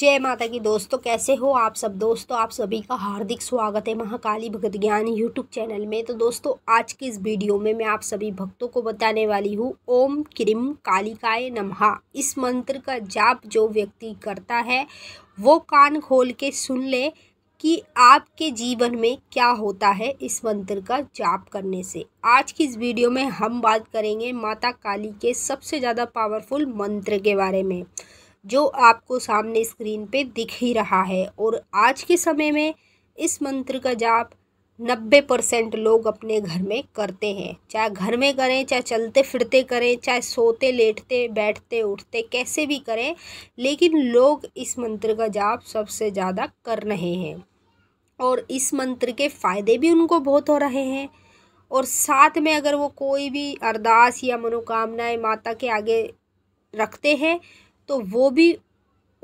जय माता की दोस्तों कैसे हो आप सब दोस्तों आप सभी का हार्दिक स्वागत है महाकाली भगत ज्ञान यूट्यूब चैनल में तो दोस्तों आज के इस वीडियो में मैं आप सभी भक्तों को बताने वाली हूँ ओम क्रीम कालिकाय नमहा इस मंत्र का जाप जो व्यक्ति करता है वो कान खोल के सुन ले कि आपके जीवन में क्या होता है इस मंत्र का जाप करने से आज की इस वीडियो में हम बात करेंगे माता काली के सबसे ज़्यादा पावरफुल मंत्र के बारे में जो आपको सामने स्क्रीन पे दिख ही रहा है और आज के समय में इस मंत्र का जाप नब्बे परसेंट लोग अपने घर में करते हैं चाहे घर में करें चाहे चलते फिरते करें चाहे सोते लेटते बैठते उठते कैसे भी करें लेकिन लोग इस मंत्र का जाप सबसे ज़्यादा कर रहे हैं और इस मंत्र के फ़ायदे भी उनको बहुत हो रहे हैं और साथ में अगर वो कोई भी अरदास या मनोकामनाएं माता के आगे रखते हैं तो वो भी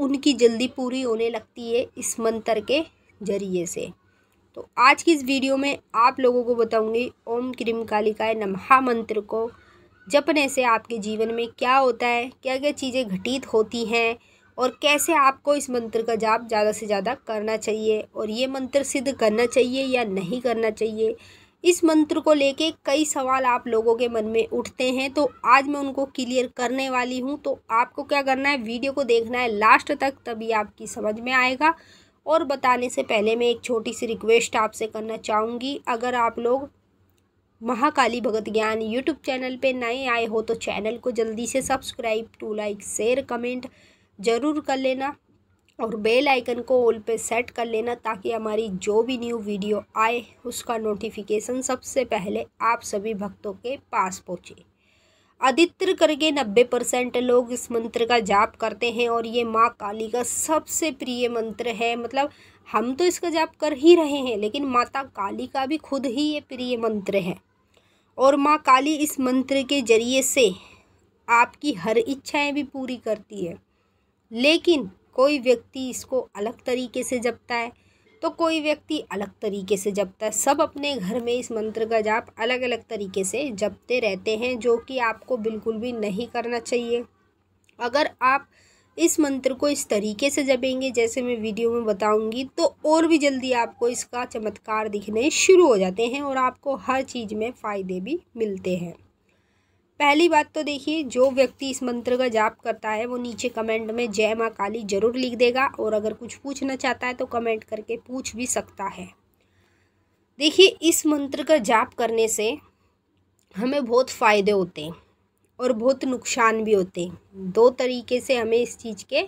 उनकी जल्दी पूरी होने लगती है इस मंत्र के जरिए से तो आज की इस वीडियो में आप लोगों को बताऊंगी ओम क्रीम कालिकाए नमहा मंत्र को जपने से आपके जीवन में क्या होता है क्या क्या चीज़ें घटित होती हैं और कैसे आपको इस मंत्र का जाप ज़्यादा से ज़्यादा करना चाहिए और ये मंत्र सिद्ध करना चाहिए या नहीं करना चाहिए इस मंत्र को लेके कई सवाल आप लोगों के मन में उठते हैं तो आज मैं उनको क्लियर करने वाली हूँ तो आपको क्या करना है वीडियो को देखना है लास्ट तक तभी आपकी समझ में आएगा और बताने से पहले मैं एक छोटी सी रिक्वेस्ट आपसे करना चाहूँगी अगर आप लोग महाकाली भगत ज्ञान यूट्यूब चैनल पे नए आए हो तो चैनल को जल्दी से subscribe to like share comment ज़रूर कर लेना और बेल आइकन को ऑल पे सेट कर लेना ताकि हमारी जो भी न्यू वीडियो आए उसका नोटिफिकेशन सबसे पहले आप सभी भक्तों के पास पहुँचे आदित्य करके नब्बे परसेंट लोग इस मंत्र का जाप करते हैं और ये माँ काली का सबसे प्रिय मंत्र है मतलब हम तो इसका जाप कर ही रहे हैं लेकिन माता काली का भी खुद ही ये प्रिय मंत्र है और माँ काली इस मंत्र के जरिए से आपकी हर इच्छाएं भी पूरी करती है लेकिन कोई व्यक्ति इसको अलग तरीके से जपता है तो कोई व्यक्ति अलग तरीके से जपता है सब अपने घर में इस मंत्र का जाप अलग अलग तरीके से जपते रहते हैं जो कि आपको बिल्कुल भी नहीं करना चाहिए अगर आप इस मंत्र को इस तरीके से जपेंगे जैसे मैं वीडियो में बताऊंगी तो और भी जल्दी आपको इसका चमत्कार दिखने शुरू हो जाते हैं और आपको हर चीज़ में फ़ायदे भी मिलते हैं पहली बात तो देखिए जो व्यक्ति इस मंत्र का जाप करता है वो नीचे कमेंट में जय माँ काली जरूर लिख देगा और अगर कुछ पूछना चाहता है तो कमेंट करके पूछ भी सकता है देखिए इस मंत्र का जाप करने से हमें बहुत फ़ायदे होते हैं और बहुत नुकसान भी होते हैं दो तरीके से हमें इस चीज़ के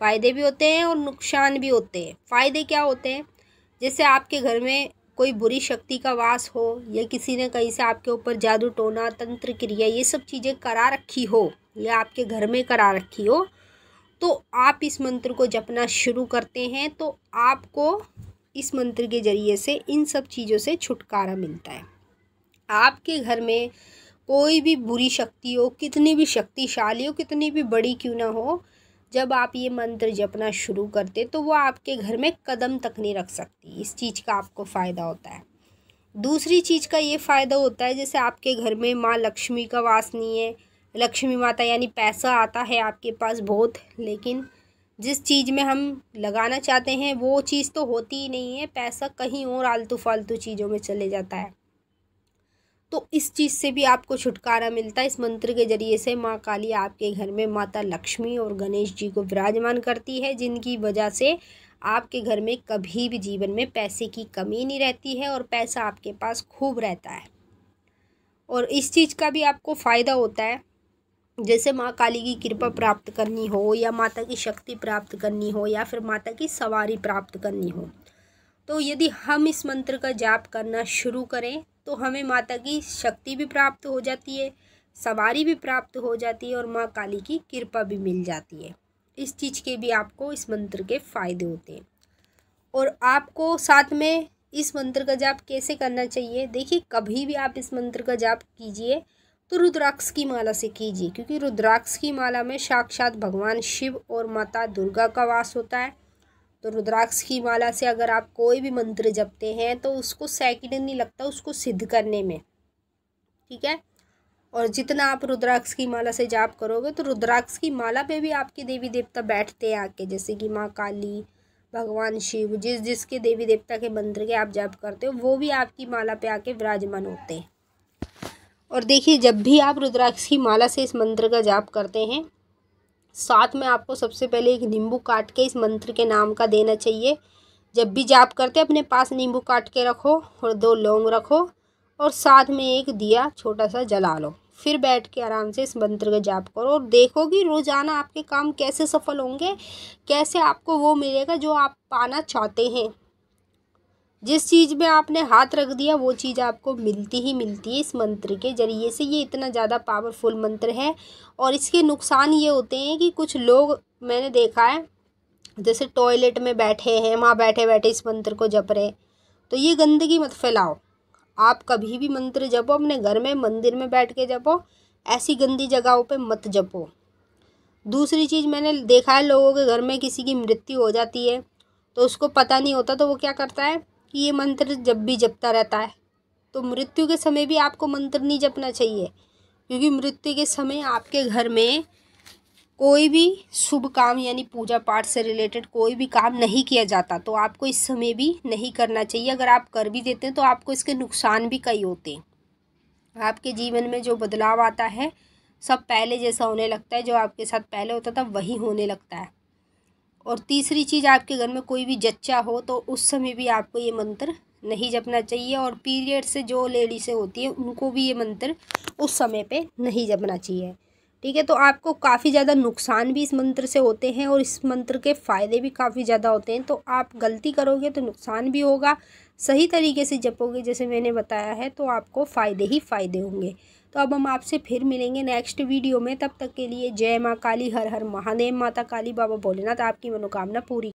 फ़ायदे भी होते हैं और नुकसान भी होते हैं फ़ायदे क्या होते हैं जैसे आपके घर में कोई बुरी शक्ति का वास हो या किसी ने कहीं से आपके ऊपर जादू टोना तंत्र क्रिया ये सब चीज़ें करा रखी हो या आपके घर में करा रखी हो तो आप इस मंत्र को जपना शुरू करते हैं तो आपको इस मंत्र के ज़रिए से इन सब चीज़ों से छुटकारा मिलता है आपके घर में कोई भी बुरी शक्ति हो कितनी भी शक्तिशाली हो कितनी भी बड़ी क्यों ना हो जब आप ये मंत्र जपना शुरू करते तो वो आपके घर में कदम तक नहीं रख सकती इस चीज़ का आपको फ़ायदा होता है दूसरी चीज़ का ये फ़ायदा होता है जैसे आपके घर में माँ लक्ष्मी का वास नहीं है लक्ष्मी माता यानी पैसा आता है आपके पास बहुत लेकिन जिस चीज़ में हम लगाना चाहते हैं वो चीज़ तो होती ही नहीं है पैसा कहीं और आलतू फालतू चीज़ों में चले जाता है तो इस चीज़ से भी आपको छुटकारा मिलता है इस मंत्र के जरिए से माँ काली आपके घर में माता लक्ष्मी और गणेश जी को विराजमान करती है जिनकी वजह से आपके घर में कभी भी जीवन में पैसे की कमी नहीं रहती है और पैसा आपके पास खूब रहता है और इस चीज़ का भी आपको फ़ायदा होता है जैसे माँ काली की कृपा प्राप्त करनी हो या माता की शक्ति प्राप्त करनी हो या फिर माता की सवारी प्राप्त करनी हो तो यदि हम इस मंत्र का जाप करना शुरू करें तो हमें माता की शक्ति भी प्राप्त हो जाती है सवारी भी प्राप्त हो जाती है और माँ काली की कृपा भी मिल जाती है इस चीज़ के भी आपको इस मंत्र के फ़ायदे होते हैं और आपको साथ में इस मंत्र का जाप कैसे करना चाहिए देखिए कभी भी आप इस मंत्र का जाप कीजिए तो रुद्राक्ष की माला से कीजिए क्योंकि रुद्राक्ष की माला में साक्षात भगवान शिव और माता दुर्गा का वास होता है तो रुद्राक्ष की माला से अगर आप कोई भी मंत्र जपते हैं तो उसको सेकंड नहीं लगता उसको सिद्ध करने में ठीक है और जितना आप रुद्राक्ष की माला से जाप करोगे तो रुद्राक्ष की माला पे भी आपके देवी देवता बैठते हैं आके जैसे कि माँ काली भगवान शिव जिस जिसके देवी देवता के मंत्र के आप जाप करते हो वो भी आपकी माला पे आके विराजमान होते हैं और देखिए जब भी आप रुद्राक्ष की माला से इस मंत्र का जाप करते हैं साथ में आपको सबसे पहले एक नींबू काट के इस मंत्र के नाम का देना चाहिए जब भी जाप करते अपने पास नींबू काट के रखो और दो लौंग रखो और साथ में एक दिया छोटा सा जला लो फिर बैठ के आराम से इस मंत्र का जाप करो और देखोगी रोज़ाना आपके काम कैसे सफल होंगे कैसे आपको वो मिलेगा जो आप पाना चाहते हैं जिस चीज़ में आपने हाथ रख दिया वो चीज़ आपको मिलती ही मिलती है इस मंत्र के ज़रिए से ये इतना ज़्यादा पावरफुल मंत्र है और इसके नुकसान ये होते हैं कि कुछ लोग मैंने देखा है जैसे टॉयलेट में बैठे हैं वहाँ बैठे बैठे इस मंत्र को जप रहे तो ये गंदगी मत फैलाओ आप कभी भी मंत्र जपो अपने घर में मंदिर में बैठ के जपो ऐसी गंदी जगहों पे मत जपो दूसरी चीज़ मैंने देखा है लोगों के घर में किसी की मृत्यु हो जाती है तो उसको पता नहीं होता तो वो क्या करता है कि ये मंत्र जब भी जपता रहता है तो मृत्यु के समय भी आपको मंत्र नहीं जपना चाहिए क्योंकि मृत्यु के समय आपके घर में कोई भी शुभ काम यानी पूजा पाठ से रिलेटेड कोई भी काम नहीं किया जाता तो आपको इस समय भी नहीं करना चाहिए अगर आप कर भी देते हैं तो आपको इसके नुकसान भी कई होते हैं आपके जीवन में जो बदलाव आता है सब पहले जैसा होने लगता है जो आपके साथ पहले होता था वही होने लगता है और तीसरी चीज़ आपके घर में कोई भी जच्चा हो तो उस समय भी आपको ये मंत्र नहीं जपना चाहिए और पीरियड से जो लेडीज़ें होती है उनको भी ये मंत्र उस समय पे नहीं जपना चाहिए ठीक है तो आपको काफ़ी ज़्यादा नुकसान भी इस मंत्र से होते हैं और इस मंत्र के फ़ायदे भी काफ़ी ज़्यादा होते हैं तो आप गलती करोगे तो नुकसान भी होगा सही तरीके से जपोगे जैसे मैंने बताया है तो आपको फ़ायदे ही फ़ायदे होंगे तो अब हम आपसे फिर मिलेंगे नेक्स्ट वीडियो में तब तक के लिए जय माँ काली हर हर महादेव माता काली बाबा भोलेनाथ आपकी मनोकामना पूरी